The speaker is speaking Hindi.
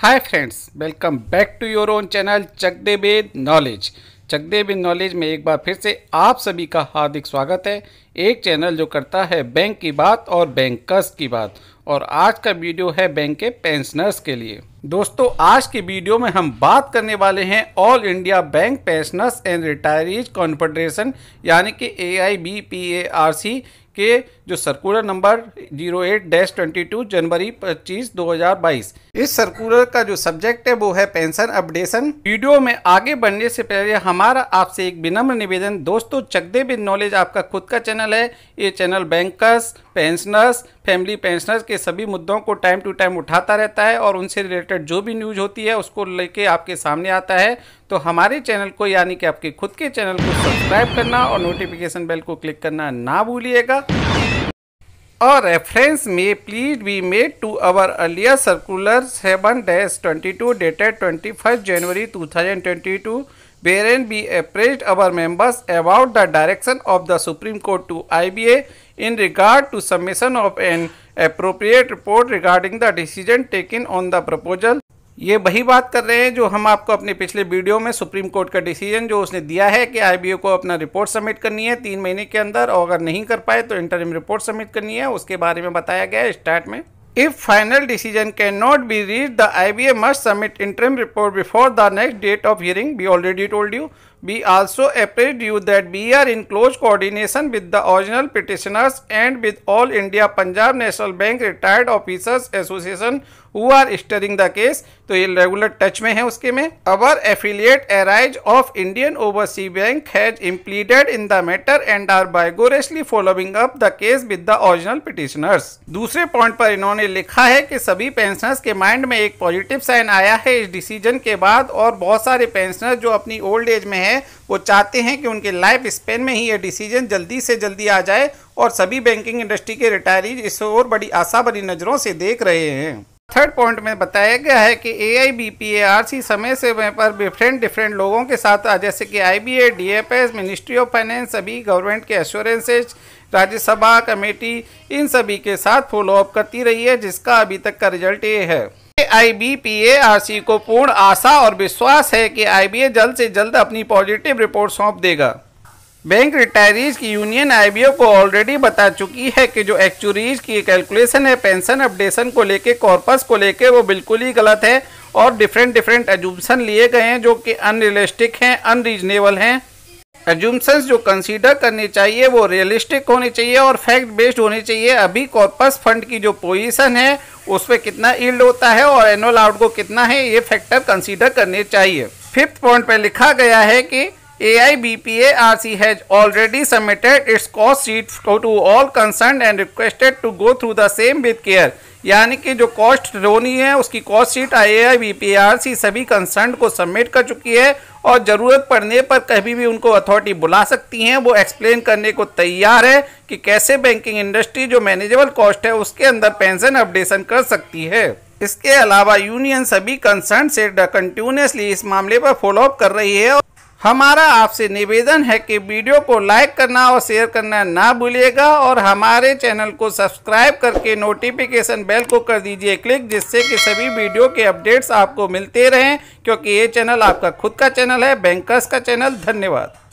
Hi friends welcome back to your own channel Chakde Bed knowledge Chakde Bed knowledge में एक बार फिर से आप सभी का हार्दिक स्वागत है एक चैनल जो करता है बैंक की बात और बैंकर्स की बात और आज का वीडियो है बैंक के पेंशनर्स के लिए दोस्तों आज के वीडियो में हम बात करने वाले हैं all India bank pensioners and retirees confederation यानी कि ए के जो circular number zero eight dash twenty two जनवरी पच्चीस दो हजार बाईस इस सर्कुलर का जो सब्जेक्ट है वो है पेंशन अपडेशन वीडियो में आगे बढ़ने से पहले हमारा आपसे एक विनम्र निवेदन दोस्तों चकदे विद नॉलेज आपका खुद का चैनल है ये channel bankers pensioners family pensioners के सभी मुद्दों को टाइम टू टाइम उठाता रहता है और उनसे रिलेटेड जो भी न्यूज होती है उसको लेके आपके सामने आता है तो हमारे चैनल को यानी कि आपके खुद के चैनल को सब्सक्राइब करना और नोटिफिकेशन बेल को क्लिक करना ना भूलिएगा और रेफरेंस में please be made to our earlier circular seven dash twenty two dated twenty first January two thousand twenty two wherein we appraised our members about the direction of the Supreme Court to IBA in regard to submission of an appropriate report regarding the decision taken on the proposal. ये वही बात कर रहे हैं जो हम आपको अपने पिछले वीडियो में सुप्रीम कोर्ट का डिसीजन जो उसने दिया है कि आई को अपना रिपोर्ट सबमिट करनी है तीन महीने के अंदर और अगर नहीं कर पाए तो इंटरिम रिपोर्ट सबमिट करनी है उसके बारे में बताया गया है स्टार्ट में If final decision cannot be reached, the IBA must submit interim report before the next date of hearing. We already told you. We also apprised you that we are in close coordination with the original petitioners and with all India Punjab National Bank Retired Officers Association who are steering the case. तो ये regular touch में है उसके में our affiliate arise of Indian overseas bank has impleaded in the matter and are vigorously following up the case with the original petitioners दूसरे पॉइंट पर इन्होंने उन्होंने लिखा है कि सभी पेंशनर्स के माइंड में एक पॉजिटिव साइन आया है इस डिसीजन के बाद और बहुत सारे पेंशनर जो अपनी ओल्ड एज में है वो चाहते हैं कि उनके लाइफ स्पेन में ही ये डिसीजन जल्दी से जल्दी आ जाए और सभी बैंकिंग इंडस्ट्री के रिटायरी इस और बड़ी आशा भरी नज़रों से देख रहे हैं थर्ड पॉइंट में बताया गया है कि A I B P A R C समय समय पर डिफरेंट डिफरेंट लोगों के साथ जैसे कि I B A D F S ministry of finance सभी गवर्नमेंट के एश्योरेंसेज राज्यसभा कमेटी इन सभी के साथ फॉलोअप करती रही है जिसका अभी तक का रिजल्ट ये है I B P A R C को पूर्ण आशा और विश्वास है कि आई बी ए जल्द से जल्द अपनी पॉजिटिव रिपोर्ट सौंप देगा बैंक रिटायरीज की यूनियन आईबीओ को ऑलरेडी बता चुकी है कि जो एक्चुरीज की कैलकुलेशन है पेंशन अपडेशन को लेके कॉर्पस को लेके वो बिल्कुल ही गलत है और डिफरेंट डिफरेंट एजुम्सन लिए गए हैं जो कि अनरियलिस्टिक हैं अनरीजनेबल हैं एजुम्सन जो कंसीडर करने चाहिए वो रियलिस्टिक होने चाहिए और फैक्ट बेस्ड होने चाहिए अभी कॉर्पस फंड की जो पोजीशन है उस पर कितना ईल्ड होता है और एनुअल आउट को कितना है ये फैक्टर कंसिडर करने चाहिए फिफ्थ पॉइंट पर लिखा गया है कि AIBPARC has already submitted its cost sheet to all concerned and requested to go through the same with care. यानी कि जो कॉस्ट रोनी है उसकी cost sheet I I B P R C सभी कंसर्न को सबमिट कर चुकी है और ज़रूरत पड़ने पर कभी भी उनको अथॉरिटी बुला सकती हैं वो एक्सप्लेन करने को तैयार है कि कैसे बैंकिंग इंडस्ट्री जो मैनेजेबल कॉस्ट है उसके अंदर पेंशन अपडेशन कर सकती है इसके अलावा यूनियन सभी कंसर्न से कंटिन्यूसली इस मामले पर फॉलोअप कर रही है और हमारा आपसे निवेदन है कि वीडियो को लाइक करना और शेयर करना ना भूलिएगा और हमारे चैनल को सब्सक्राइब करके नोटिफिकेशन बेल को कर दीजिए क्लिक जिससे कि सभी वीडियो के अपडेट्स आपको मिलते रहें क्योंकि ये चैनल आपका खुद का चैनल है बैंकर्स का चैनल धन्यवाद